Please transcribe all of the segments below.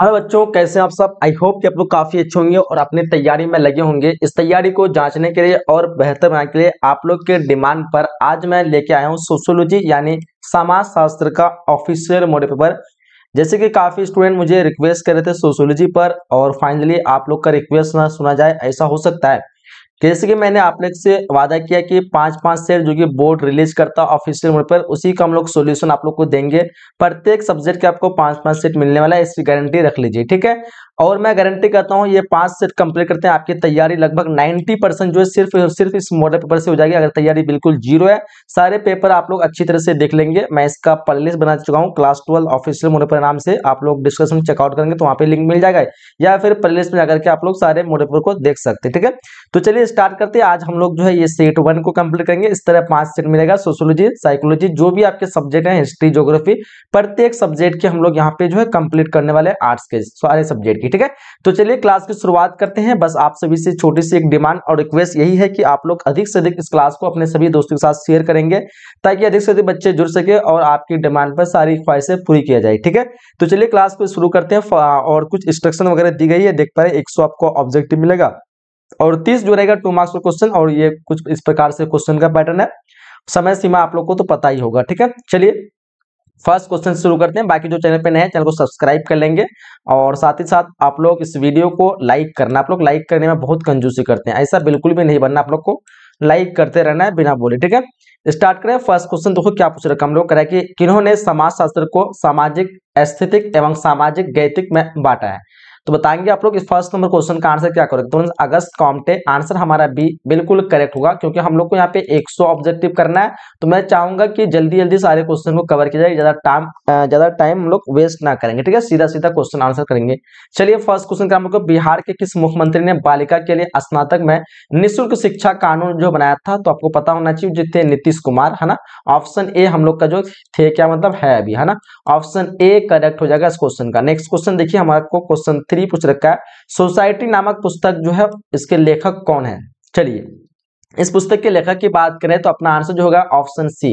hello बच्चों कैसे आप सब आई होप कि आप लोग काफी अच्छे होंगे और अपनी तैयारी में लगे होंगे इस तैयारी को जांचने के लिए और बेहतर बनाने के लिए आप लोग के डिमांड पर आज मैं लेके आया हूँ सोशोलॉजी यानी समाज शास्त्र का ऑफिशियल मोड पेपर जैसे कि काफी स्टूडेंट मुझे रिक्वेस्ट कर रहे थे सोशोलॉजी पर और फाइनली आप लोग का रिक्वेस्ट ना सुना जाए ऐसा हो सकता है जैसे कि मैंने आप लोग से वादा किया कि पांच पांच शेयर जो कि बोर्ड रिलीज करता है ऑफिशियल मोड पर उसी का हम लोग सोल्यूशन आप लोग को देंगे प्रत्येक सब्जेक्ट के आपको पांच पांच सेट मिलने वाला है इसकी गारंटी रख लीजिए ठीक है और मैं गारंटी करता हूँ ये पांच सेट कंप्लीट करते हैं आपकी तैयारी लगभग 90 परसेंट जो है सिर्फ सिर्फ इस मॉडल पेपर से हो जाएगी अगर तैयारी बिल्कुल जीरो है सारे पेपर आप लोग अच्छी तरह से देख लेंगे मैं इसका प्लेलिस्ट बना चुका हूँ class twelve official model paper नाम से आप लोग डिस्कशन चेकआउट करेंगे तो वहाँ पे लिंक मिल जाएगा या फिर प्लेलिस्ट में जाकर के आप लोग सारे मॉडल पेपर को देख सकते हैं ठीक है तो चलिए स्टार्ट करते हैं आज हम लोग जो है ये सेट वन को कंप्लीट करेंगे इस तरह पांच सेट मिलेगा सोशोलॉजी साइकोलॉजी जो भी आपके सब्जेक्ट है हिस्ट्री जोग्राफी प्रत्येक सब्जेक्ट के हम लोग यहाँ पे जो है कंप्लीट करने वाले आर्ट्स के सारे सब्जेक्ट के जाएगी ठीक है तो चलिए क्लास की शुरुआत करते हैं बस आप सभी से छोटी सी एक डिमांड और रिक्वेस्ट यही है कि आप लोग अधिक से अधिक इस क्लास को अपने सभी दोस्तों के साथ शेयर करेंगे ताकि अधिक से अधिक बच्चे जुड़ सके और आपकी डिमांड पर सारी ख्वाहिशें पूरी किया जाए ठीक है तो चलिए क्लास को शुरू करते हैं और कुछ इंस्ट्रक्शन वगैरह दी गई है देख पा रहे एक आपको ऑब्जेक्टिव मिलेगा और तीस जो रहेगा टू मार्क्स का क्वेश्चन और ये कुछ इस प्रकार से क्वेश्चन का पैटर्न है समय सीमा आप लोग को तो पता ही होगा ठीक है चलिए फर्स्ट क्वेश्चन शुरू करते हैं बाकी जो चैनल पे नए हैं चैनल को सब्सक्राइब कर लेंगे और साथ ही साथ आप लोग इस वीडियो को लाइक करना आप लोग लाइक करने में बहुत कंजूसी करते हैं ऐसा बिल्कुल भी नहीं बनना आप लोग को लाइक करते रहना है बिना बोले ठीक है स्टार्ट करें फर्स्ट क्वेश्चन देखो क्या पूछ रखा हम लोग करा कि किन्होंने समाज शास्त्र को सामाजिक स्थितिक एवं सामाजिक गैतिक में बांटा है तो बताएंगे आप लोग इस फर्स्ट नंबर क्वेश्चन का आंसर क्या करेक्ट तो अगस्त कॉम्टे आंसर हमारा बी बिल्कुल करेक्ट होगा क्योंकि हम लोग को यहाँ पे 100 ऑब्जेक्टिव करना है तो मैं चाहूंगा कि जल्दी जल्दी सारे क्वेश्चन को कवर किया जाए ज्यादा टाइम ज्यादा टाइम हम लोग वेस्ट ना करेंगे ठीक है सीधा सीधा क्वेश्चन आंसर करेंगे चलिए फर्स्ट क्वेश्चन का हम लोग बिहार के किस मुख्यमंत्री ने बालिका के लिए स्नातक में निःशुल्क शिक्षा कानून जो बनाया था तो आपको पता होना चाहिए जो थे नीतीश कुमार है ना ऑप्शन ए हम लोग का जो थे क्या मतलब है अभी है ना ऑप्शन ए करेक्ट हो जाएगा इस क्वेश्चन का नेक्स्ट क्वेश्चन देखिए हमारे क्वेश्चन थ्री थ्री पूछ रखा है सोसाइटी नामक पुस्तक जो है इसके लेखक कौन है चलिए इस पुस्तक के लेखक की बात करें तो अपना आंसर जो होगा ऑप्शन सी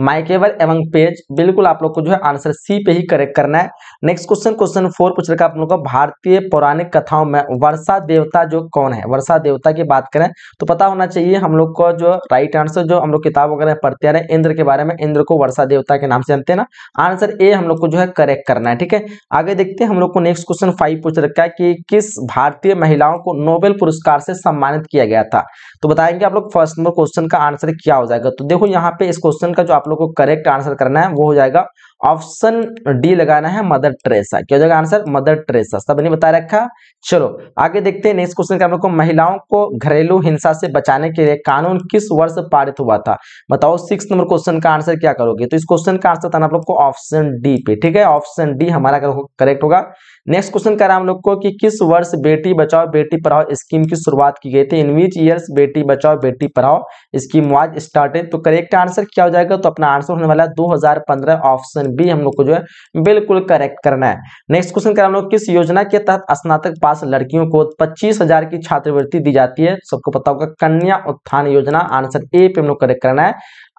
माइकेबल एवं पेज बिल्कुल आप लोग को जो है आंसर सी पे ही करेक्ट करना है नेक्स्ट क्वेश्चन क्वेश्चन फोर पूछ रखा आप लोग को भारतीय पौराणिक कथाओं में वर्षा देवता जो कौन है वर्षा देवता की बात करें तो पता होना चाहिए हम लोग को जो राइट आंसर जो हम लोग किताब वगैरह पढ़ते रहे इंद्र के बारे में इंद्र को वर्षा देवता के नाम से जानते हैं ना आंसर ए हम लोग को जो है करेक्ट करना है ठीक है आगे देखते हैं हम लोग को नेक्स्ट क्वेश्चन फाइव पूछ रखा है कि किस भारतीय महिलाओं को नोबेल पुरस्कार से सम्मानित किया गया था तो बताएंगे आप लोग फर्स्ट नंबर क्वेश्चन का आंसर क्या हो जाएगा तो देखो यहाँ पे इस क्वेश्चन का जो आप लोग को करेक्ट आंसर करना है वो हो जाएगा ऑप्शन डी लगाना है मदर ट्रेसा क्या हो जाएगा आंसर मदर ट्रेसा सबने बता रखा चलो आगे देखते हैं नेक्स्ट क्वेश्चन का हम लोग को महिलाओं को घरेलू हिंसा से बचाने के लिए कानून किस वर्ष पारित हुआ था बताओ सिक्स नंबर क्वेश्चन का आंसर क्या करोगे तो इस क्वेश्चन का आंसर था आप लोग को ऑप्शन डी पे ठीक है ऑप्शन डी हमारा करेक्ट होगा नेक्स्ट क्वेश्चन रहा हम लोग को कि किस वर्ष बेटी बचाओ बेटी पढ़ाओ स्कीम की शुरुआत की गई थी इन विच ईयर्स बेटी Bachao Beti Padhao scheme was started तो करेक्ट आंसर क्या हो जाएगा तो अपना आंसर होने वाला है दो ऑप्शन बी हम लोग को जो है बिल्कुल करेक्ट करना है नेक्स्ट क्वेश्चन कर हम लोग किस योजना के तहत स्नातक पास लड़कियों को पच्चीस हजार की छात्रवृत्ति दी जाती है सबको पता होगा कन्या उत्थान योजना आंसर ए पे हम लोग करेक्ट करना है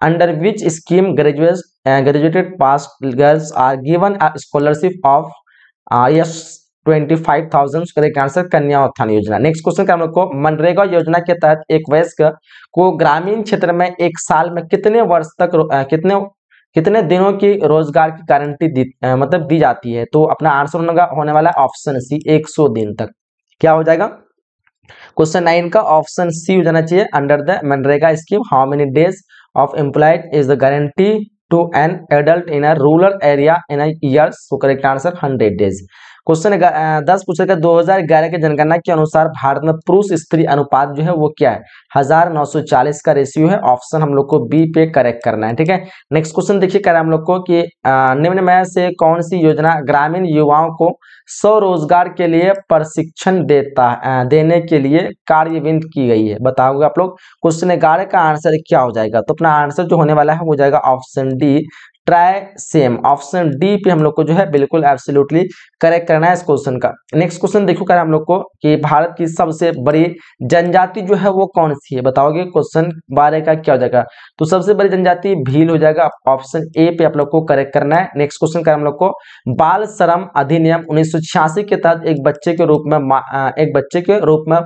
under which scheme graduate graduated pass girls are given scholarship of yes twenty five correct answer Kanya Utthan योजना नेक्स्ट क्वेश्चन का हम लोग को मनरेगा योजना के तहत एक वयस्क को ग्रामीण क्षेत्र में एक साल में कितने वर्ष तक uh, कितने कितने दिनों की रोजगार की गारंटी दी मतलब दी जाती है तो अपना आंसर होने वाला है ऑप्शन सी 100 दिन तक क्या हो जाएगा क्वेश्चन नाइन का ऑप्शन सी हो जाना चाहिए under the MNREGA scheme how many days of employed is the guarantee to an adult in a rural area in a so correct answer hundred days question दस पूछा गया ग्यारह के जनगणना के अनुसार भारत में पुरुष स्त्री अनुपात जो है वो क्या है हजार नौ सौ चालीस का रेशियो है ऑप्शन हम लोग को बी पे करेक्ट करना है ठीक है नेक्स्ट क्वेश्चन देखिए करें हम लोग को कि निम्न में से कौन सी योजना ग्रामीण युवाओं को स्वरोजगार के लिए प्रशिक्षण देता देने के लिए कार्यविंद की गई है बताओगे आप लोग क्वेश्चन ग्यारह का आंसर क्या हो जाएगा तो अपना आंसर जो होने वाला है वो जाएगा option D try same option D पे हम लोग को जो है बिल्कुल एब्सोल्युटली करेक्ट करना है इस क्वेश्चन का नेक्स्ट क्वेश्चन देखो कर हम लोग को कि भारत की सबसे बड़ी जनजाति जो है वो कौन सी है बताओगे क्वेश्चन बारह का क्या हो जाएगा तो सबसे बड़ी जनजाति भील हो जाएगा ऑप्शन ए पे आप लोग को करेक्ट करना है नेक्स्ट क्वेश्चन कर हम लोग को बाल श्रम अधिनियम उन्नीस के तहत एक बच्चे के रूप में एक बच्चे के रूप में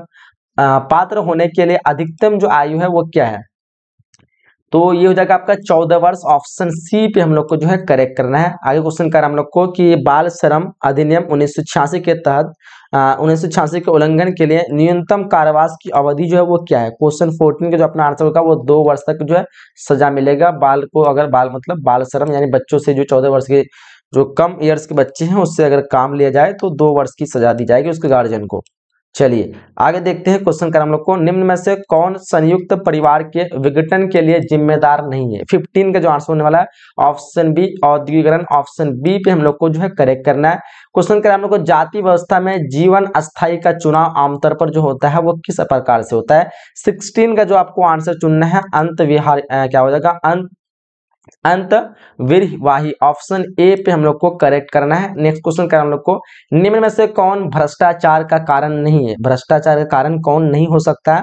पात्र होने के लिए अधिकतम जो आयु है वो क्या है तो ये हो जाएगा आपका चौदह वर्ष ऑप्शन सी पे हम लोग को जो है करेक्ट करना है आगे क्वेश्चन कर हम लोग को कि बाल श्रम अधिनियम उन्नीस के तहत उन्नीस के उल्लंघन के लिए न्यूनतम कारावास की अवधि जो है वो क्या है क्वेश्चन फोर्टीन का जो अपना आंसर होगा वो दो वर्ष तक जो है सजा मिलेगा बाल को अगर बाल मतलब बाल श्रम यानी बच्चों से जो चौदह वर्ष के जो कम ईयर्स के बच्चे हैं उससे अगर काम लिया जाए तो दो वर्ष की सजा दी जाएगी उसके गार्जियन को चलिए आगे देखते हैं क्वेश्चन कर हम लोग को निम्न में से कौन संयुक्त परिवार के विघटन के लिए जिम्मेदार नहीं है 15 का जो आंसर होने वाला है ऑप्शन बी औद्योगिकरण ऑप्शन बी पे हम लोग को जो है करेक्ट करना है क्वेश्चन करें हम लोग को जाति व्यवस्था में जीवन स्थाई का चुनाव आमतौर पर जो होता है वो किस प्रकार से होता है सिक्सटीन का जो आपको आंसर चुनना है अंत विहार क्या हो जाएगा अंत अंत वीरवाही ऑप्शन ए पे हम लोग को करेक्ट करना है नेक्स्ट क्वेश्चन कर हम लोग को निम्न में से कौन भ्रष्टाचार का कारण नहीं है भ्रष्टाचार का कारण कौन नहीं हो सकता है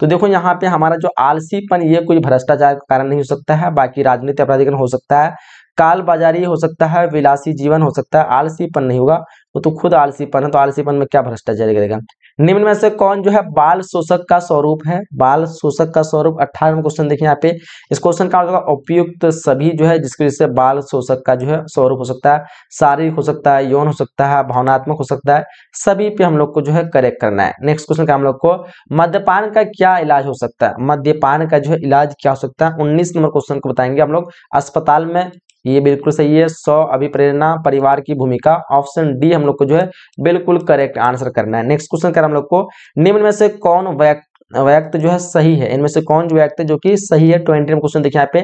तो देखो यहाँ पे हमारा जो आलसीपन ये कोई भ्रष्टाचार का कारण नहीं हो सकता है बाकी राजनीति अपराधिकरण हो सकता है काल बाजारी हो सकता है विलासी जीवन हो सकता है आलसीपन नहीं होगा वो तो खुद आलसीपन है तो आलसीपन में क्या भ्रष्टाचार करेगा निम्न में से कौन जो है बाल शोषक का स्वरूप है बाल शोषक का स्वरूप अट्ठारह क्वेश्चन देखिए यहाँ पे इस क्वेश्चन का होगा मतलब उपयुक्त सभी जो है जिसके वजह से बाल शोषक का जो है स्वरूप हो सकता है शारीरिक हो सकता है यौन हो सकता है भावनात्मक हो सकता है सभी पे हम लोग को जो है करेक्ट करना है नेक्स्ट क्वेश्चन का हम लोग को मद्यपान का क्या इलाज हो सकता है मद्यपान का जो है इलाज क्या हो सकता है उन्नीस नंबर क्वेश्चन को बताएंगे हम लोग अस्पताल में ये बिल्कुल सही है सौ अभिप्रेरणा परिवार की भूमिका ऑप्शन डी हम लोग को जो है बिल्कुल करेक्ट आंसर करना है नेक्स्ट क्वेश्चन कर हम लोग को निम्न में से कौन व्यक्त व्यक्त जो है सही है इनमें से कौन जो व्यक्त है जो कि सही है ट्वेंटी क्वेश्चन देखिए यहाँ पे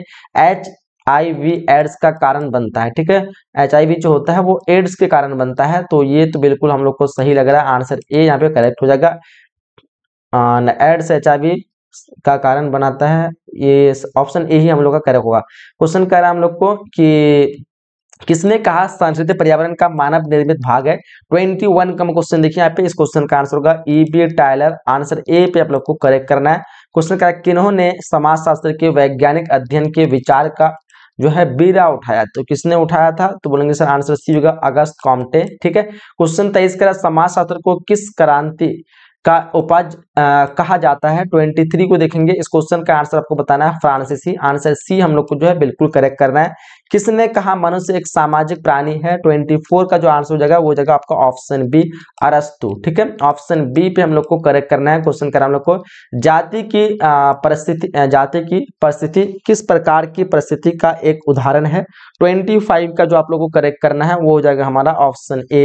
एच आई वी एड्स का कारण बनता है ठीक है एच आई वी जो होता है वो एड्स के कारण बनता है तो ये तो बिल्कुल हम लोग को सही लग रहा है आंसर ए यहाँ पे करेक्ट हो जाएगा एड्स एच आई वी का कारण बनाता है ये ऑप्शन ए ही हम लोग का करेक्ट होगा क्वेश्चन कह रहा है हम लोग को कि किसने कहा सांस्कृतिक पर्यावरण का मानव निर्मित भाग है ट्वेंटी वन का क्वेश्चन देखिए यहाँ पे इस क्वेश्चन का आंसर होगा E B Tylor answer A पे आप लोग को करेक्ट करना है क्वेश्चन है किन्होंने समाजशास्त्र के वैज्ञानिक अध्ययन के विचार का जो है बीरा उठाया तो किसने उठाया था तो बोलेंगे सर आंसर सी होगा अगस्त कॉम्टे ठीक है क्वेश्चन तेईस समाज समाजशास्त्र को किस क्रांति का उपज आ, कहा जाता है ट्वेंटी थ्री को देखेंगे इस क्वेश्चन का आंसर आपको बताना है फ्रांसीसी आंसर सी हम लोग को जो है बिल्कुल करेक्ट करना है किसने कहा मनुष्य एक सामाजिक प्राणी है ट्वेंटी फोर का जो आंसर हो जाएगा वो जगह आपका ऑप्शन बी अरस्तु ठीक है ऑप्शन बी पे हम लोग को करेक्ट करना है क्वेश्चन करा हम लोग को जाति की परिस्थिति जाति की परिस्थिति किस प्रकार की परिस्थिति का एक उदाहरण है ट्वेंटी फाइव का जो आप लोग को करेक्ट करना है वो हो जाएगा हमारा ऑप्शन ए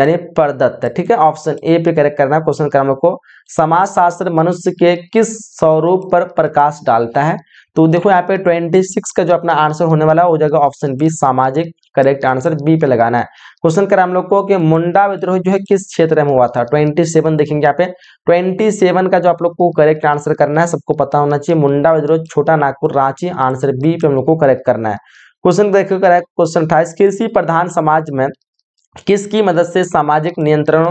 यानी परदत्त ठीक है ऑप्शन ए पे करेक्ट करना है क्वेश्चन करा हम लोग को समाज शास्त्र मनुष्य के किस स्वरूप पर प्रकाश डालता है तो देखो यहाँ पे 26 का जो अपना आंसर होने वाला है वो जगह ऑप्शन बी सामाजिक करेक्ट आंसर बी पे लगाना है क्वेश्चन करा हम लोग को कि मुंडा विद्रोह जो है किस क्षेत्र में हुआ था 27 देखेंगे यहाँ पे 27 का जो आप लोग को करेक्ट आंसर करना है सबको पता होना चाहिए मुंडा विद्रोह छोटा नागपुर रांची आंसर बी पे हम लोग को करेक्ट करना है क्वेश्चन देखो करेक्ट क्वेश्चन था कृषि प्रधान समाज में किसकी मदद से सामाजिक नियंत्रण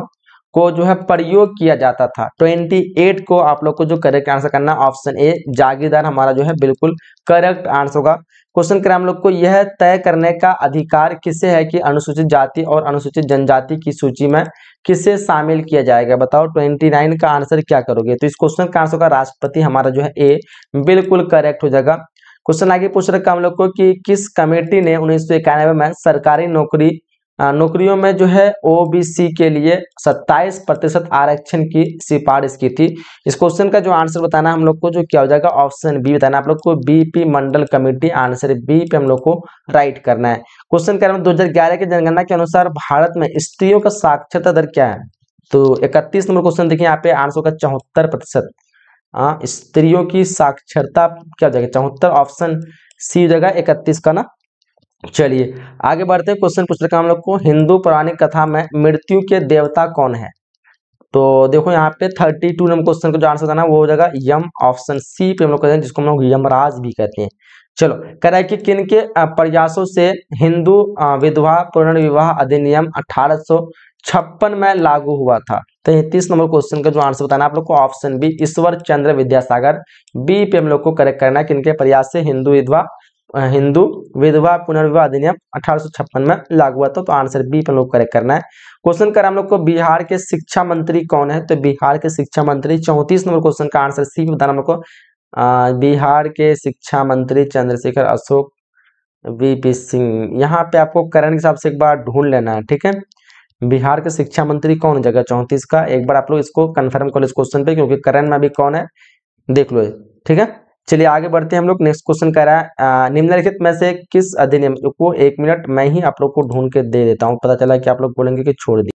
को जो है प्रयोग किया जाता था 28 को आप लोग को जो करेक्ट आंसर करना ऑप्शन ए जागीरदार हमारा जो है बिल्कुल करेक्ट आंसर होगा क्वेश्चन करें हम लोग को यह तय करने का अधिकार किसे है कि अनुसूचित जाति और अनुसूचित जनजाति की सूची में किसे शामिल किया जाएगा बताओ 29 का आंसर क्या करोगे तो इस क्वेश्चन का आंसर होगा राष्ट्रपति हमारा जो है ए बिल्कुल करेक्ट हो जाएगा क्वेश्चन आगे पूछ रखा हम लोग को कि किस कमेटी ने उन्नीस में सरकारी नौकरी नौकरियों में जो है ओबीसी के लिए 27 प्रतिशत आरक्षण की सिफारिश की थी इस क्वेश्चन का जो आंसर बताना हम लोग को जो क्या हो जाएगा ऑप्शन बी बताना आप लोग को BP Mandal committee answer B पे हम लोग को राइट करना है क्वेश्चन हैं दो हजार के जनगणना के अनुसार भारत में स्त्रियों का साक्षरता दर क्या है तो इकतीस नंबर क्वेश्चन देखिए यहाँ पे आंसर होगा चौहत्तर प्रतिशत स्त्रियों की साक्षरता क्या हो जाएगा चौहत्तर ऑप्शन सी हो जाएगा इकतीस का ना चलिए आगे बढ़ते हैं क्वेश्चन पूछ रखा हम लोग को हिंदू पौराणिक कथा में मृत्यु के देवता कौन है तो देखो यहाँ पे थर्टी टू नंबर क्वेश्चन को जो आंसर देना वो हो जाएगा यम ऑप्शन सी पे हम लोग कहते हैं जिसको हम लोग यमराज भी कहते हैं चलो कह रहा है कि किन के प्रयासों से हिंदू विधवा पुनर्विवाह विवाह अधिनियम अठारह में लागू हुआ था तो तीस नंबर क्वेश्चन का जो आंसर बताना आप लोग को option B Ishwar Chandra Vidyasagar B पे हम लोग को करेक्ट करना है किनके प्रयास से हिंदू विधवा हिंदू विधवा पुनर्विवाह अधिनियम अठारह में लागू हुआ था तो आंसर बी पर लोग करेक्ट करना है क्वेश्चन कर हम लोग को बिहार के शिक्षा मंत्री कौन है तो बिहार के शिक्षा मंत्री चौंतीस नंबर क्वेश्चन का आंसर सी बताना हम लोग को बिहार के शिक्षा मंत्री चंद्रशेखर अशोक वीपी सिंह यहाँ पे आपको के हिसाब से एक बार ढूंढ लेना है ठीक है बिहार के शिक्षा मंत्री कौन है जगह चौंतीस का एक बार आप लोग इसको कंफर्म लो इस क्वेश्चन पे क्योंकि करण में अभी कौन है देख लो ठीक है चलिए आगे बढ़ते हैं हम लोग नेक्स्ट क्वेश्चन कह रहा है निम्नलिखित में से किस अधिनियम को एक मिनट मैं ही आप लोग को ढूंढ के दे देता हूँ पता चला कि आप लोग बोलेंगे कि छोड़ दी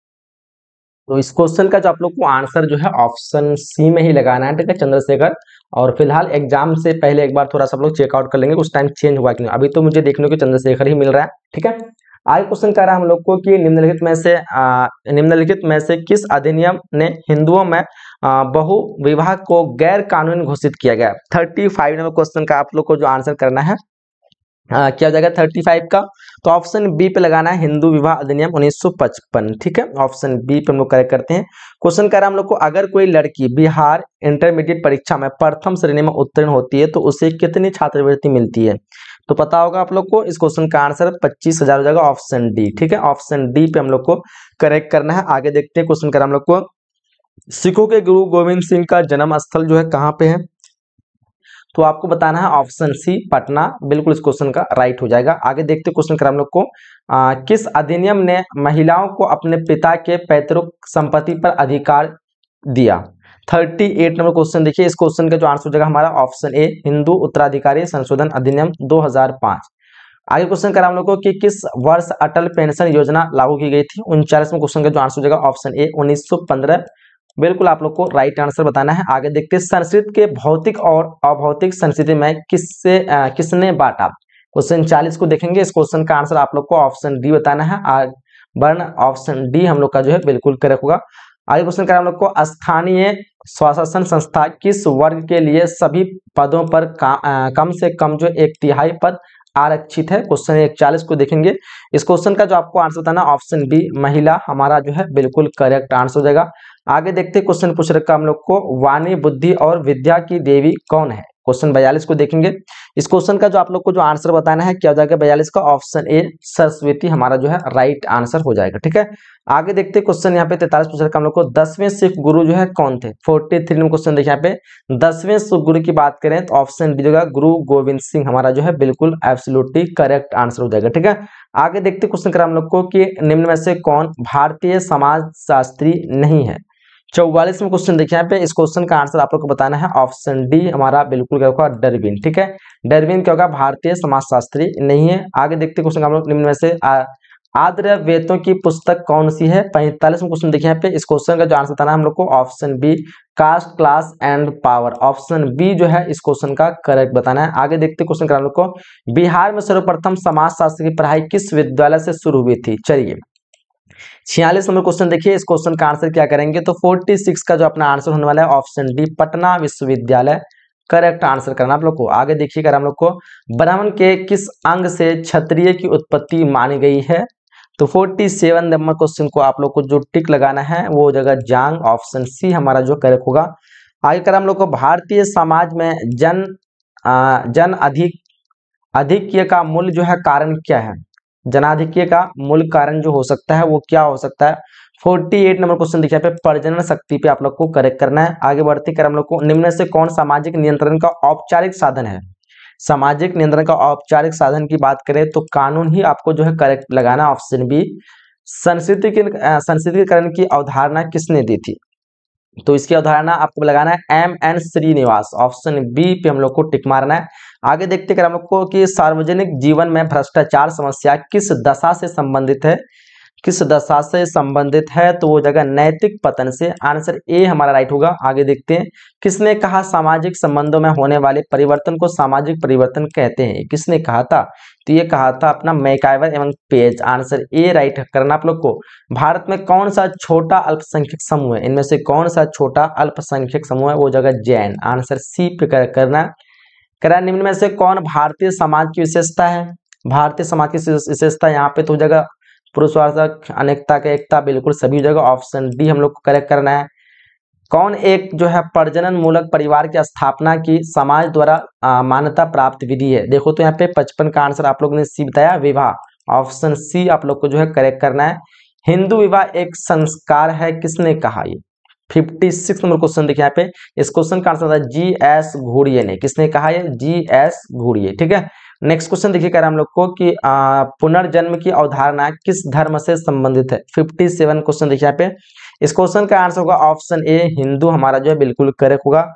तो इस क्वेश्चन का जो आप लोग को आंसर जो है ऑप्शन सी में ही लगाना है ठीक है चंद्रशेखर और फिलहाल एग्जाम से पहले एक बार थोड़ा सा लोग चेकआउट कर लेंगे उस टाइम चेंज हुआ कि नहीं अभी तो मुझे देखने को चंद्रशेखर ही मिल रहा है ठीक है आगे क्वेश्चन कह रहा है हम लोग को कि निम्नलिखित में से निम्नलिखित में से किस अधिनियम ने हिंदुओं में बहु विवाह को गैर कानून घोषित किया गया थर्टी फाइव नंबर क्वेश्चन का आप लोग को जो आंसर करना है आ, क्या हो जाएगा थर्टी फाइव का तो ऑप्शन बी पे लगाना है हिंदू विवाह अधिनियम 1955 ठीक है ऑप्शन बी पे हम लोग करेक्ट करते हैं क्वेश्चन कह रहा है हम लोग को अगर कोई लड़की बिहार इंटरमीडिएट परीक्षा में प्रथम श्रेणी में उत्तीर्ण होती है तो उसे कितनी छात्रवृत्ति मिलती है तो पता होगा आप लोग को इस क्वेश्चन का आंसर पच्चीस हजार हो जाएगा ऑप्शन डी ठीक है ऑप्शन डी पे हम लोग को करेक्ट करना है आगे देखते हैं क्वेश्चन कर हम लोग को सिखों के गुरु गोविंद सिंह का जन्म स्थल जो है कहाँ पे है तो आपको बताना है ऑप्शन सी पटना बिल्कुल इस क्वेश्चन का राइट हो जाएगा आगे देखते क्वेश्चन कर हम लोग को आ, किस अधिनियम ने महिलाओं को अपने पिता के पैतृक संपत्ति पर अधिकार दिया थर्टी एट नंबर क्वेश्चन देखिए इस क्वेश्चन का जो आंसर हो जाएगा हमारा ऑप्शन ए हिंदू उत्तराधिकारी संशोधन अधिनियम 2005 आगे क्वेश्चन करा हम लोग को कि किस वर्ष अटल पेंशन योजना लागू की गई थी में क्वेश्चन का जो आंसर हो जाएगा ऑप्शन ए 1915 बिल्कुल आप लोग को राइट आंसर बताना है आगे देखते हैं संस्कृत के भौतिक और अभौतिक संस्कृति में किससे किसने बांटा क्वेश्चन चालीस को देखेंगे इस क्वेश्चन का आंसर आप लोग को ऑप्शन डी बताना है वर्ण ऑप्शन डी हम लोग का जो है बिल्कुल करेक्ट होगा आगे क्वेश्चन करें हम लोग को स्थानीय स्वशासन संस्था किस वर्ग के लिए सभी पदों पर कम से कम जो एक तिहाई पद आरक्षित है क्वेश्चन एक चालीस को देखेंगे इस क्वेश्चन का जो आपको आंसर बताना ऑप्शन बी महिला हमारा जो है बिल्कुल करेक्ट आंसर हो जाएगा आगे देखते क्वेश्चन पूछ रखा हम लोग को वाणी बुद्धि और विद्या की देवी कौन है क्वेश्चन बयालीस को देखेंगे इस क्वेश्चन का जो आप लोग को जो आंसर बताना है क्या हो जाएगा बयालीस का ऑप्शन ए सरस्वती हमारा जो है राइट आंसर हो जाएगा ठीक है आगे देखते हैं क्वेश्चन यहाँ पे तैतालीस पूछ का हम लोग को दसवें सिख गुरु जो है कौन थे फोर्टी थ्री नंबर क्वेश्चन देखिए यहाँ पे दसवें सिख गुरु की बात करें तो ऑप्शन बी जगह गुरु गोविंद सिंह हमारा जो है बिल्कुल एब्सोल्युटली करेक्ट आंसर हो जाएगा ठीक है आगे देखते क्वेश्चन करें हम लोग को कि निम्न में से कौन भारतीय समाज शास्त्री नहीं है में क्वेश्चन देखिए यहाँ पे इस क्वेश्चन का आंसर आप लोग को बताना है ऑप्शन डी हमारा बिल्कुल क्या होगा डरविन ठीक है डरविन क्या होगा भारतीय समाजशास्त्री नहीं है आगे देखते क्वेश्चन आप लोग निम्न में से आद्र वेतों की पुस्तक कौन सी है में क्वेश्चन देखिए यहाँ पे इस क्वेश्चन का जो आंसर बताना है हम लोग को option B caste class and power option B जो है इस क्वेश्चन का करेक्ट बताना है आगे देखते क्वेश्चन का हम लोग को बिहार में सर्वप्रथम समाजशास्त्र की पढ़ाई किस विद्यालय से शुरू हुई थी चलिए छियालीस नंबर क्वेश्चन देखिए इस क्वेश्चन का आंसर क्या करेंगे तो फोर्टी सिक्स का जो अपना आंसर होने वाला है ऑप्शन डी पटना विश्वविद्यालय करेक्ट आंसर करना आप लोग को आगे देखिएगा हम लोग को ब्राह्मण के किस अंग से क्षत्रिय की उत्पत्ति मानी गई है तो 47 नंबर क्वेश्चन को आप लोग को जो टिक लगाना है वो जगह जांग ऑप्शन सी हमारा जो करेक्ट होगा आगे कर हम लोग को भारतीय समाज में जन आ, जन अधिक अधिक्य का मूल्य जो है कारण क्या है जनाधिक्य का मूल कारण जो हो सकता है वो क्या हो सकता है 48 नंबर क्वेश्चन दिखा पे प्रजनन शक्ति पे आप लोग को करेक्ट करना है आगे बढ़ते कर हम लोग को निम्न से कौन सामाजिक नियंत्रण का औपचारिक साधन है सामाजिक नियंत्रण का औपचारिक साधन की बात करें तो कानून ही आपको जो है करेक्ट लगाना ऑप्शन बी संस्कृतिकरण संस्कृतिकरण की अवधारणा किसने दी थी तो इसकी अवधारणा आपको लगाना है M N Srinivas option B पे हम लोग को टिक मारना है आगे देखते हैं को कि सार्वजनिक जीवन में भ्रष्टाचार समस्या किस दशा से संबंधित है किस दशा से संबंधित है तो वो जगह नैतिक पतन से आंसर ए हमारा राइट होगा आगे देखते हैं किसने कहा सामाजिक संबंधों में होने वाले परिवर्तन को सामाजिक परिवर्तन कहते हैं किसने कहा था तो ये कहा था अपना मैकाइवर एवं पेज आंसर ए राइट करना आप लोग को भारत में कौन सा छोटा अल्पसंख्यक समूह है इनमें से कौन सा छोटा अल्पसंख्यक समूह है वो जगह जैन आंसर सी पे करना कह रहा है निम्न में से कौन भारतीय समाज की विशेषता है भारतीय समाज की विशेषता यहाँ पे तो जगह पुरुषवार अनेकता का एकता बिल्कुल सभी जगह ऑप्शन डी हम लोग को करेक्ट करना है कौन एक जो है प्रजनन मूलक परिवार की स्थापना की समाज द्वारा मान्यता प्राप्त विधि है देखो तो यहाँ पे पचपन का आंसर आप लोग ने सी बताया विवाह ऑप्शन सी आप लोग को जो है करेक्ट करना है हिंदू विवाह एक संस्कार है किसने कहा ये फिफ्टी सिक्स नंबर क्वेश्चन देखिए यहाँ पे इस क्वेश्चन का आंसर था जी एस घोड़िए ने किसने कहा है जी एस घोड़िए ठीक है नेक्स्ट क्वेश्चन देखिए रहे हम लोग को कि पुनर्जन्म की अवधारणा किस धर्म से संबंधित है 57 सेवन क्वेश्चन देखिए यहाँ पे इस क्वेश्चन का आंसर होगा ऑप्शन ए हिंदू हमारा जो है बिल्कुल करेक्ट होगा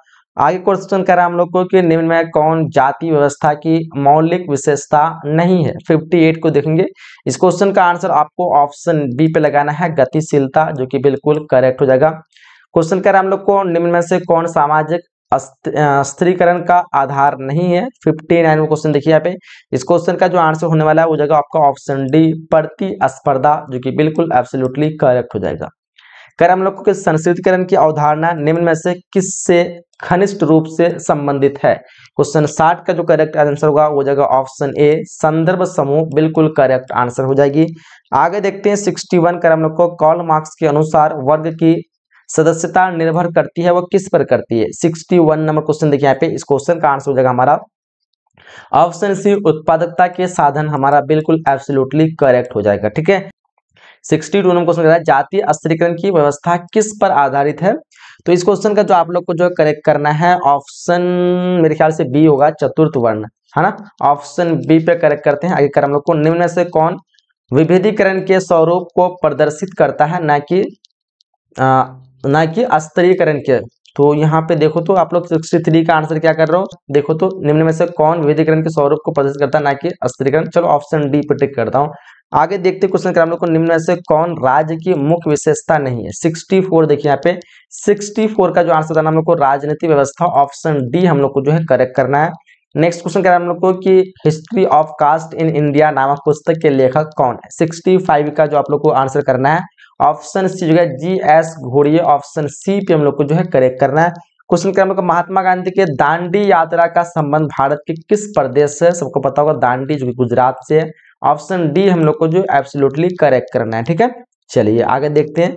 आगे क्वेश्चन रहे हम लोग को कि निम्न में कौन जाति व्यवस्था की मौलिक विशेषता नहीं है 58 को देखेंगे इस क्वेश्चन का आंसर आपको ऑप्शन बी पे लगाना है गतिशीलता जो कि बिल्कुल करेक्ट हो जाएगा क्वेश्चन कह कर हम लोग को निम्न में से कौन सामाजिक स्त्रीकरण का आधार नहीं है फिफ्टी नाइन में क्वेश्चन देखिए यहाँ पे इस क्वेश्चन का जो आंसर होने वाला है वो जगह आपका ऑप्शन डी प्रतिस्पर्धा जो कि बिल्कुल एब्सोल्युटली करेक्ट हो जाएगा कर हम लोग को संस्कृतिकरण की अवधारणा निम्न में से किससे घनिष्ठ रूप से संबंधित है क्वेश्चन साठ का जो करेक्ट आंसर होगा वो जगह ऑप्शन ए संदर्भ समूह बिल्कुल करेक्ट आंसर हो जाएगी आगे देखते हैं सिक्सटी वन कर हम लोग को कॉल मार्क्स के अनुसार वर्ग की सदस्यता निर्भर करती है वो किस पर करती है सिक्सटी वन नंबर क्वेश्चन देखिए यहाँ पे इस क्वेश्चन का आंसर हो जाएगा हमारा ऑप्शन सी उत्पादकता के साधन हमारा बिल्कुल एब्सोल्युटली करेक्ट हो जाएगा ठीक है सिक्सटी टू नंबर क्वेश्चन कह रहा है जातीय स्त्रीकरण की व्यवस्था किस पर आधारित है तो इस क्वेश्चन का जो आप लोग को जो करेक्ट करना है ऑप्शन मेरे ख्याल से बी होगा चतुर्थ वर्ण है ना ऑप्शन बी पे करेक्ट करते हैं आगे कर हम लोग को निम्न से कौन विभेदीकरण के स्वरूप को प्रदर्शित करता है ना कि ना कि स्तरीयकरण के तो यहाँ पे देखो तो आप लोग सिक्सटी थ्री का आंसर क्या कर रहे हो देखो तो निम्न में से कौन विविधीकरण के स्वरूप को प्रदर्शित करता है ना कि स्तरीकरण चलो ऑप्शन डी पर टिक करता हूँ आगे देखते क्वेश्चन कर हम लोग को निम्न में से कौन राज्य की मुख्य विशेषता नहीं है सिक्सटी फोर देखिए यहाँ पे सिक्सटी फोर का जो आंसर था हम लोग को राजनीति व्यवस्था ऑप्शन डी हम लोग को जो है करेक्ट करना है नेक्स्ट क्वेश्चन करें हम लोग को कि history of caste in India नामक पुस्तक के लेखक कौन है फाइव का जो आप लोग को आंसर करना है ऑप्शन सी जो है जी एस घोड़िए ऑप्शन सी पे हम लोग को जो है करेक्ट करना है क्वेश्चन हम लोग महात्मा गांधी के दांडी यात्रा का संबंध भारत के किस प्रदेश से सबको पता होगा दांडी जो कि गुजरात से ऑप्शन डी हम लोग को जो एब्सोल्युटली करेक्ट करना है ठीक है चलिए आगे देखते हैं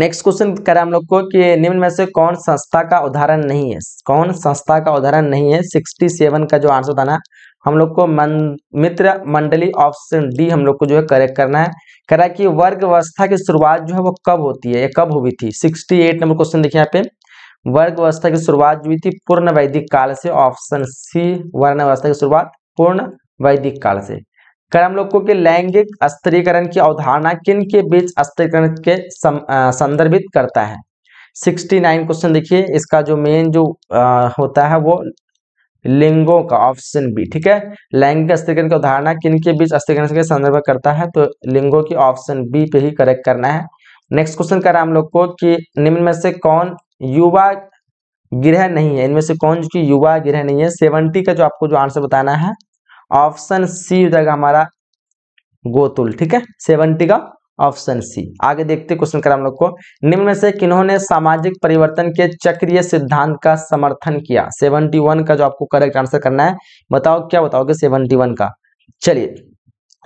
नेक्स्ट क्वेश्चन करें हम लोग को कि निम्न में से कौन संस्था का उदाहरण नहीं है कौन संस्था का उदाहरण नहीं है सिक्सटी सेवन का जो आंसर था ना हम लोग को मन, मित्र मंडली ऑप्शन डी हम लोग को जो है करेक्ट करना है कह रहा है कि वर्ग व्यवस्था की शुरुआत जो है वो कब होती है ये कब हुई थी 68 नंबर क्वेश्चन देखिए यहाँ पे वर्ग व्यवस्था की शुरुआत हुई थी पूर्ण वैदिक काल से ऑप्शन सी वर्ण व्यवस्था की शुरुआत पूर्ण वैदिक काल से कर हम लोग को कि लैंगिक स्त्रीकरण की अवधारणा किन के बीच स्त्रीकरण के संदर्भित करता है 69 क्वेश्चन देखिए इसका जो मेन जो आ, होता है वो लिंगों का ऑप्शन बी ठीक है लैंगिक स्त्रीकरण की उदाहरण किन के बीच स्त्रीकरण के संदर्भ करता है तो लिंगों की ऑप्शन बी पे ही करेक्ट करना है नेक्स्ट क्वेश्चन करा हम लोग को कि निम्न में से कौन युवा गृह नहीं है इनमें से कौन की युवा गृह नहीं है सेवनटी का जो आपको जो आंसर बताना है ऑप्शन सी हो जाएगा हमारा गोतुल ठीक है सेवनटी का ऑप्शन सी आगे देखते क्वेश्चन करें हम लोग को निम्न में से किन्होंने सामाजिक परिवर्तन के चक्रीय सिद्धांत का समर्थन किया 71 का जो आपको करेक्ट आंसर करना है बताओ क्या बताओगे 71 का चलिए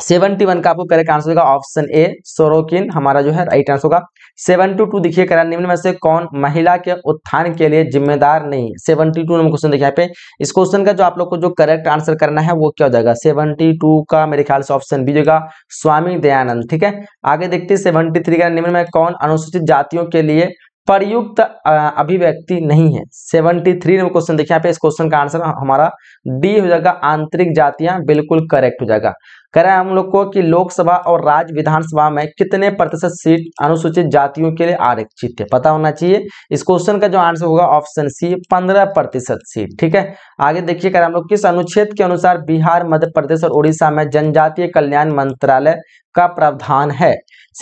सेवेंटी वन का आपको करेक्ट आंसर होगा ऑप्शन ए सोरोकिन हमारा जो है राइट आंसर होगा सेवन टू टू देखिए करा निम्न में से कौन महिला के उत्थान के लिए जिम्मेदार नहीं सेवेंटी टू नंबर क्वेश्चन देखिए यहाँ पे इस क्वेश्चन का जो आप लोग को जो करेक्ट आंसर करना है वो क्या हो जाएगा सेवेंटी टू का मेरे ख्याल से ऑप्शन बी होगा स्वामी दयानंद ठीक है आगे देखते हैं सेवेंटी थ्री का निम्न में कौन अनुसूचित जातियों के लिए प्रयुक्त अभिव्यक्ति नहीं है सेवेंटी थ्री नंबर क्वेश्चन देखिए यहाँ पे इस क्वेश्चन का आंसर हमारा डी हो जाएगा आंतरिक जातियां बिल्कुल करेक्ट हो जाएगा करें हम लोग को कि लोकसभा और राज्य विधानसभा में कितने प्रतिशत सीट अनुसूचित जातियों के लिए आरक्षित है पता होना चाहिए इस क्वेश्चन का जो आंसर होगा ऑप्शन सी पंद्रह प्रतिशत सीट ठीक है आगे देखिए करा हम लोग किस अनुच्छेद के अनुसार बिहार मध्य प्रदेश और उड़ीसा में जनजातीय कल्याण मंत्रालय का प्रावधान है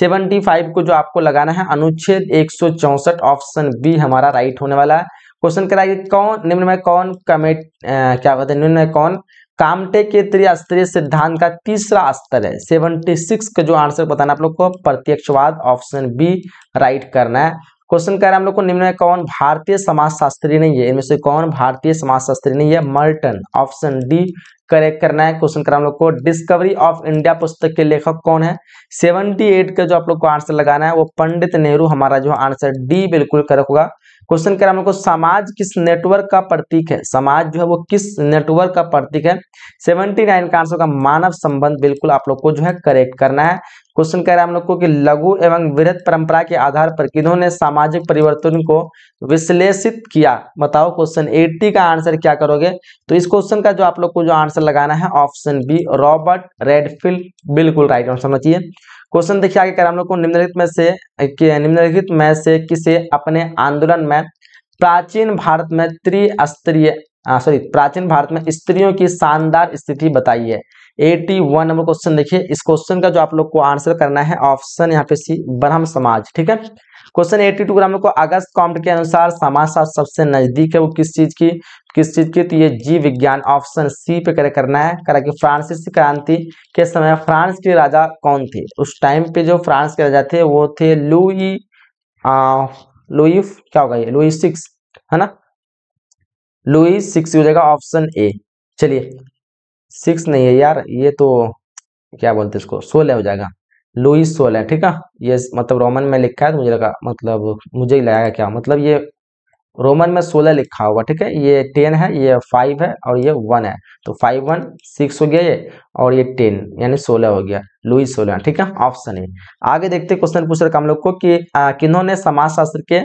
फाइव को जो आपको लगाना है अनुच्छेद एक ऑप्शन बी हमारा राइट होने वाला है क्वेश्चन कराइए कौन निम्न में कौन कमेट आ, क्या बताए निम्न में कौन कामटे के त्रिस्तरीय सिद्धांत का तीसरा स्तर है सेवनटी सिक्स का जो आंसर बताना आप लोग को प्रत्यक्षवाद ऑप्शन बी राइट करना है क्वेश्चन कह रहा है हम लोग को निम्न में कौन भारतीय समाजशास्त्री नहीं है इनमें से कौन भारतीय समाजशास्त्री नहीं है मर्टन ऑप्शन डी करेक्ट करना है क्वेश्चन कर हम लोग को डिस्कवरी ऑफ इंडिया पुस्तक के लेखक कौन है 78 का जो आप लोग को आंसर लगाना है वो पंडित नेहरू हमारा जो आंसर डी बिल्कुल करेक्ट होगा क्वेश्चन करा हम लोग को समाज किस नेटवर्क का प्रतीक है समाज जो है वो किस नेटवर्क का प्रतीक है नाइन का आंसर होगा मानव संबंध बिल्कुल आप लोग को जो है करेक्ट करना है क्वेश्चन कह रहे हैं हम लोग को कि लघु एवं वृहत परंपरा के आधार पर किन्होंने सामाजिक परिवर्तन को विश्लेषित किया बताओ क्वेश्चन एट्टी का आंसर क्या करोगे तो इस क्वेश्चन का जो आप लोग को जो आंसर लगाना है ऑप्शन बी रॉबर्ट रेडफील्ड बिल्कुल राइट आंसर होना चाहिए क्वेश्चन देखिए आगे कह कर हम लोग को निम्नलिखित में से निम्नलिखित में से किसे अपने आंदोलन में प्राचीन भारत में त्रिस्तरीय सॉरी प्राचीन भारत में स्त्रियों की शानदार स्थिति बताइए एटी वन नंबर क्वेश्चन देखिए इस क्वेश्चन का जो आप लोग को आंसर करना है ऑप्शन यहाँ पे सी ब्रह्म समाज ठीक है क्वेश्चन एटी टू ग्राम को अगस्त कॉम्ड के अनुसार समाज शास्त्र सबसे नजदीक है वो किस चीज की किस चीज की तो ये जी विज्ञान ऑप्शन सी पे करे करना है करा कि फ्रांसिस क्रांति के समय फ्रांस के राजा कौन थे उस टाइम पे जो फ्रांस के राजा थे वो थे लुई आ, लुई क्या होगा ये लुई सिक्स है ना लुई सिक्स हो जाएगा ऑप्शन ए चलिए सिक्स नहीं है यार ये तो क्या बोलते इसको सोलह हो जाएगा लुइस सोलह ठीक है ये मतलब रोमन में लिखा है तो मुझे लगा मतलब मुझे ही लगाया क्या मतलब ये रोमन में सोलह लिखा हुआ ठीक है ये टेन है ये फाइव है और ये वन है तो फाइव वन सिक्स हो गया ये और ये टेन यानी सोलह हो गया लुई सोलह ठीक है ऑप्शन ए आगे देखते क्वेश्चन पूछ रखा हम लोग को कि किन्होंने शास्त्र के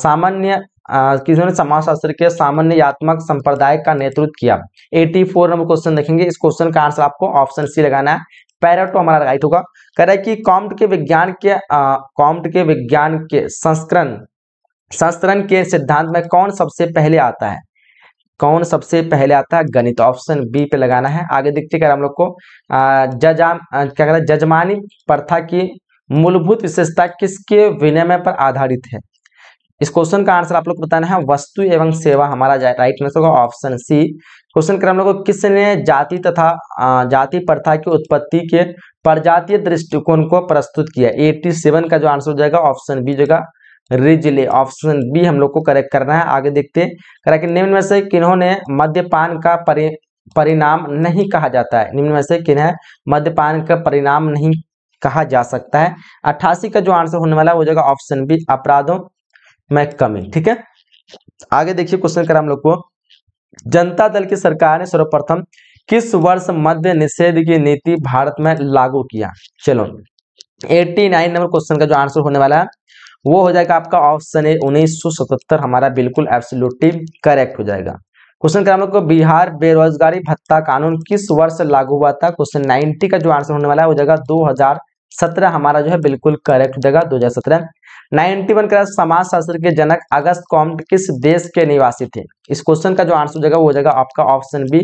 सामान्य किसने समाजशास्त्र के सामान्यत्मक संप्रदाय का नेतृत्व किया 84 नंबर क्वेश्चन देखेंगे इस क्वेश्चन का आंसर आपको ऑप्शन सी लगाना है पैराटो हमारा राइट होगा कह रहा है कि कॉम्प्ट के विज्ञान के कॉम्प्ट के विज्ञान के संस्करण संस्करण के सिद्धांत में कौन सबसे पहले आता है कौन सबसे पहले आता है गणित ऑप्शन बी पे लगाना है आगे देखते कर हम लोग को जजाम क्या कह रहा है जजमानी प्रथा की मूलभूत विशेषता किसके विनिमय पर आधारित है इस क्वेश्चन का आंसर आप लोग को बताना है वस्तु एवं सेवा हमारा राइट आंसर होगा ऑप्शन सी क्वेश्चन करें हम लोग किसने जाति तथा जाति प्रथा की उत्पत्ति के प्रजातीय दृष्टिकोण को प्रस्तुत किया एट्टी सेवन का जो आंसर हो जाएगा ऑप्शन बी जगह रिजले ऑप्शन बी हम लोग को करेक्ट करना है आगे देखते कि निम्न में से किन्होंने मद्यपान का परि परिणाम नहीं कहा जाता है निम्न में से किन्हें मद्यपान का परिणाम नहीं कहा जा सकता है अट्ठासी का जो आंसर होने वाला है वो जगह ऑप्शन बी अपराधों कमिंग ठीक है आगे देखिए क्वेश्चन कर हम लोग को जनता दल की सरकार ने सर्वप्रथम किस वर्ष मध्य निषेध की नीति भारत में लागू किया चलो 89 नंबर क्वेश्चन का जो आंसर होने वाला है वो हो जाएगा आपका ऑप्शन ए 1977 हमारा बिल्कुल एब्सोल्युटली करेक्ट हो जाएगा क्वेश्चन हम लोग को बिहार बेरोजगारी भत्ता कानून किस वर्ष लागू हुआ था क्वेश्चन नाइनटी का जो आंसर होने वाला है वो जगह सत्रह हमारा जो है बिल्कुल करेक्ट हो जाएगा सत्रह नाइनटी वन का समाज शास्त्र के जनक अगस्त कॉम्ट किस देश के निवासी थे इस क्वेश्चन का जो आंसर हो जाएगा वो हो जाएगा आपका ऑप्शन बी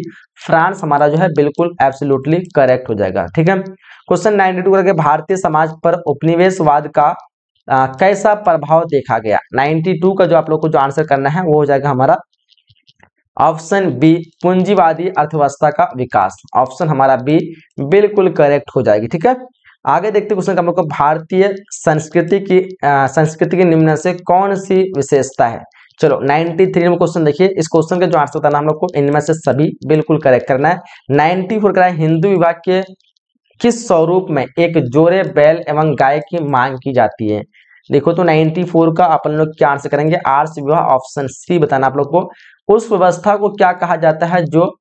फ्रांस हमारा जो है बिल्कुल एब्सोल्युटली करेक्ट हो जाएगा ठीक है क्वेश्चन नाइनटी टू करके भारतीय समाज पर उपनिवेशवाद का आ, कैसा प्रभाव देखा गया नाइनटी का जो आप लोग को जो आंसर करना है वो हो जाएगा हमारा ऑप्शन बी पूंजीवादी अर्थव्यवस्था का विकास ऑप्शन हमारा बी बिल्कुल करेक्ट हो जाएगी ठीक है आगे देखते क्वेश्चन का को भारतीय संस्कृति की संस्कृति के निम्न से कौन सी विशेषता है चलो 93 नंबर क्वेश्चन देखिए इस क्वेश्चन का जो आंसर बताना हम लोग को इनमें से सभी बिल्कुल करेक्ट करना है 94 फोर कराए हिंदू विभाग के किस स्वरूप में एक जोरे बैल एवं गाय की मांग की जाती है देखो तो 94 का अपन लोग क्या आंसर करेंगे आर्ट्स विवाह ऑप्शन सी बताना आप लोग को उस व्यवस्था को क्या कहा जाता है जो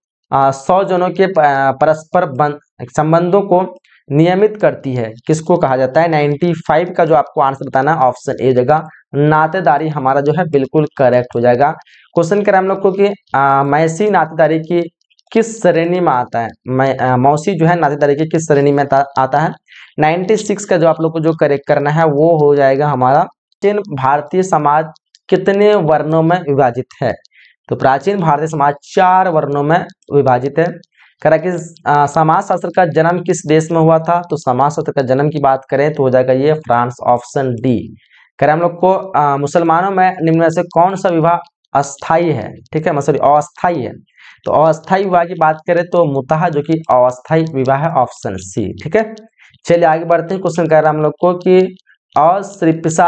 सौ जनों के परस्पर संबंधों को नियमित करती है किसको कहा जाता है फाइव का जो आपको आंसर बताना ऑप्शन ए जगह नातेदारी हमारा जो है बिल्कुल करेक्ट हो जाएगा क्वेश्चन करें हम लोग को कि मैसी नातेदारी की किस श्रेणी में आता है मौसी जो है नातेदारी की किस श्रेणी में आता है सिक्स का जो आप लोग को जो करेक्ट करना है वो हो जाएगा हमारा प्राचीन भारतीय समाज कितने वर्णों में विभाजित है तो प्राचीन भारतीय समाज चार वर्णों में विभाजित है कह रहा कि समाज शास्त्र का जन्म किस देश में हुआ था तो समाज शास्त्र का जन्म की बात करें तो हो जाएगा ये फ्रांस ऑप्शन डी कह रहे हम लोग को मुसलमानों में निम्न में से कौन सा विवाह अस्थाई है ठीक है सॉरी अस्थाई है तो अस्थाई विवाह की बात करें तो मुताह जो कि अस्थाई विवाह है ऑप्शन सी ठीक है चलिए आगे बढ़ते हैं क्वेश्चन कह हैं हम लोग को कि अश्रिपिसा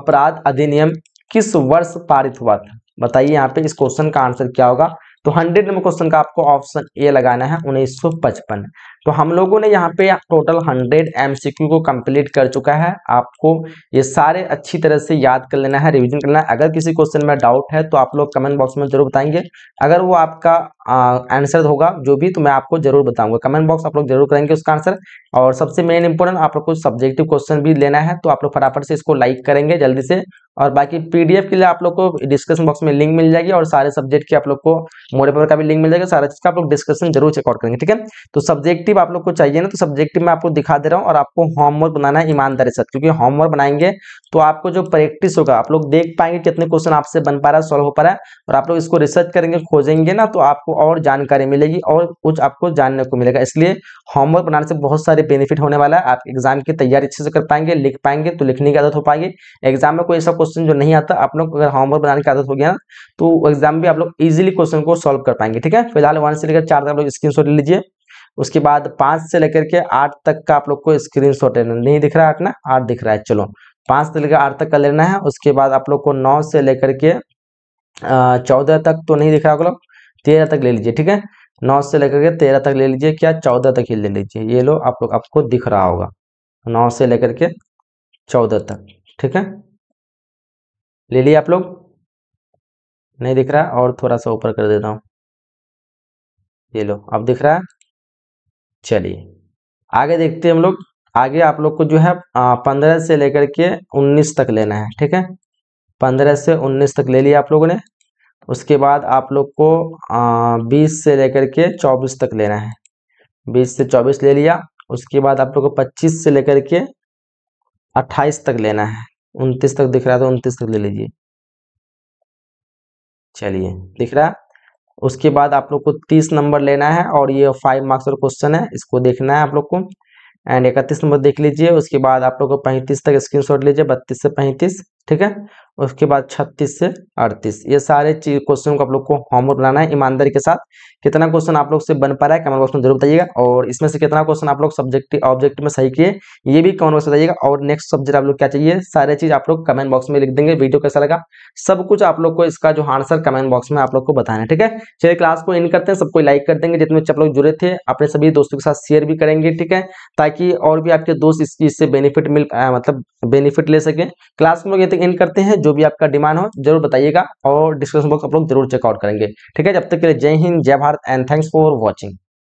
अपराध अधिनियम किस वर्ष पारित हुआ था बताइए यहाँ पे इस क्वेश्चन का आंसर क्या होगा तो हंड्रेड नंबर क्वेश्चन का आपको ऑप्शन ए लगाना है उन्नीस सौ पचपन तो हम लोगों ने यहाँ पे टोटल 100 एम को कंप्लीट कर चुका है आपको ये सारे अच्छी तरह से याद कर लेना है रिवीजन करना है अगर किसी क्वेश्चन में डाउट है तो आप लोग कमेंट बॉक्स में जरूर बताएंगे अगर वो आपका आंसर होगा जो भी तो मैं आपको जरूर बताऊंगा कमेंट बॉक्स आप लोग जरूर करेंगे उसका आंसर और सबसे मेन इंपॉर्टेंट आप लोग को सब्जेक्टिव क्वेश्चन भी लेना है तो आप लोग फटाफट से इसको लाइक करेंगे जल्दी से और बाकी पीडीएफ के लिए आप लोग को डिस्क्रिप्शन बॉक्स में लिंक मिल जाएगी और सारे सब्जेक्ट के आप लोग को मोड़े पेपर का भी लिंक मिल जाएगा सारा चीज का आप लोग डिस्क्रिप्शन जरूर चेकआउट करेंगे ठीक है तो सब्जेक्टिव सब्जेक्टिव आप लोग को चाहिए ना तो सब्जेक्टिव में आपको दिखा दे रहा हूँ और आपको होमवर्क बनाना है ईमानदारी से क्योंकि होमवर्क बनाएंगे तो आपको जो प्रैक्टिस होगा आप लोग देख पाएंगे कितने क्वेश्चन आपसे बन पा रहा है सॉल्व हो पा रहा है और आप लोग इसको रिसर्च करेंगे खोजेंगे ना तो आपको और जानकारी मिलेगी और कुछ आपको जानने को मिलेगा इसलिए होमवर्क बनाने से बहुत सारे बेनिफिट होने वाला है आप एग्जाम की तैयारी अच्छे से कर पाएंगे लिख पाएंगे तो लिखने की आदत हो पाएगी एग्जाम में कोई ऐसा क्वेश्चन जो नहीं आता आप लोग अगर होमवर्क बनाने की आदत हो गया तो एग्जाम भी आप लोग इजिली क्वेश्चन को सॉल्व कर पाएंगे ठीक है फिलहाल वन से लेकर चार तक आप लोग स्क्रीन ले लीजिए उसके बाद पांच से लेकर के आठ तक का आप लोग को स्क्रीन शॉट लेना नहीं दिख रहा है आठ ना आठ दिख रहा है चलो पांच से लेकर आठ तक का लेना है उसके बाद आप लोग को नौ से लेकर के चौदह तक तो नहीं दिख रहा आप लोग तेरह तक ले लीजिए ठीक है नौ से लेकर के तेरह तक ले लीजिए क्या चौदह तक ही ले लीजिए ये लो आप लोग आपको दिख रहा होगा नौ से लेकर के चौदह तक ठीक है ले लिए आप लोग नहीं दिख रहा और थोड़ा सा ऊपर कर देता हूँ ये लो अब दिख रहा है चलिए आगे देखते हैं हम लोग आगे आप लोग को जो है पंद्रह से लेकर के उन्नीस तक लेना है ठीक है पंद्रह से उन्नीस तक ले लिया आप लोगों ने उसके बाद आप लोग को बीस से लेकर के चौबीस तक लेना है बीस से चौबीस ले लिया उसके बाद आप लोग को पच्चीस से लेकर के अट्ठाईस तक लेना है उनतीस तक दिख रहा है तो उनतीस तक ले लीजिए चलिए दिख रहा उसके बाद आप लोग को तीस नंबर लेना है और ये फाइव मार्क्स और क्वेश्चन है इसको देखना है आप लोग को एंड इकतीस नंबर देख लीजिए उसके बाद आप लोग को पैंतीस तक स्क्रीनशॉट लीजिए बत्तीस से पैंतीस ठीक है उसके बाद 36 से 38 ये सारे क्वेश्चन को आप लोग को होमवर्क बनाना है ईमानदारी के साथ कितना क्वेश्चन आप लोग से बन पा रहा है कमेंट बॉक्स में जरूर बताइएगा और इसमें से कितना क्वेश्चन आप लोग सब्जेक्ट ऑब्जेक्ट में सही किए ये भी कमेंट बॉक्स बताइएगा और नेक्स्ट सब्जेक्ट आप लोग क्या चाहिए सारे चीज आप लोग कमेंट बॉक्स में लिख देंगे वीडियो कैसा लगा सब कुछ आप लोग को इसका जो आंसर कमेंट बॉक्स में आप लोग को बताना है ठीक है चलिए क्लास को इन करते हैं सबको लाइक कर देंगे जितने आप लोग जुड़े थे अपने सभी दोस्तों के साथ शेयर भी करेंगे ठीक है ताकि और भी आपके दोस्त इसकी इससे बेनिफिट मिल मतलब बेनिफिट ले सके क्लास में लोग तक इन करते हैं जो भी आपका डिमांड हो जरूर बताइएगा और डिस्क्रिप्शन बॉक्स आप लोग जरूर चेकआउट करेंगे ठीक है जब तक के लिए जय हिंद जय Bharat and thanks for watching